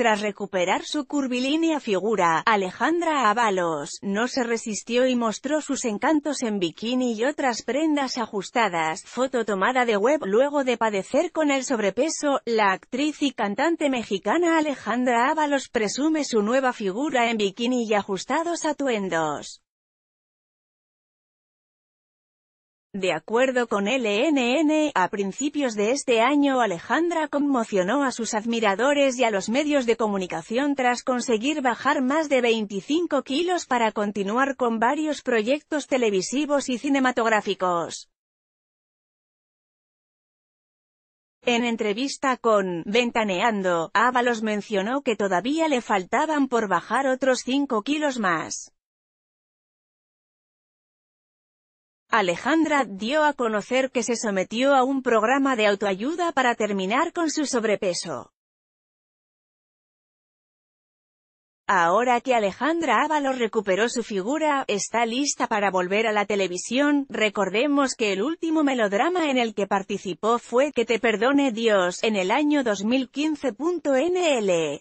Tras recuperar su curvilínea figura, Alejandra Avalos, no se resistió y mostró sus encantos en bikini y otras prendas ajustadas, foto tomada de web, luego de padecer con el sobrepeso, la actriz y cantante mexicana Alejandra Avalos presume su nueva figura en bikini y ajustados atuendos. De acuerdo con LNN, a principios de este año Alejandra conmocionó a sus admiradores y a los medios de comunicación tras conseguir bajar más de 25 kilos para continuar con varios proyectos televisivos y cinematográficos. En entrevista con Ventaneando, Ábalos mencionó que todavía le faltaban por bajar otros 5 kilos más. Alejandra dio a conocer que se sometió a un programa de autoayuda para terminar con su sobrepeso. Ahora que Alejandra Ávalo recuperó su figura, está lista para volver a la televisión, recordemos que el último melodrama en el que participó fue «Que te perdone Dios» en el año 2015.nl.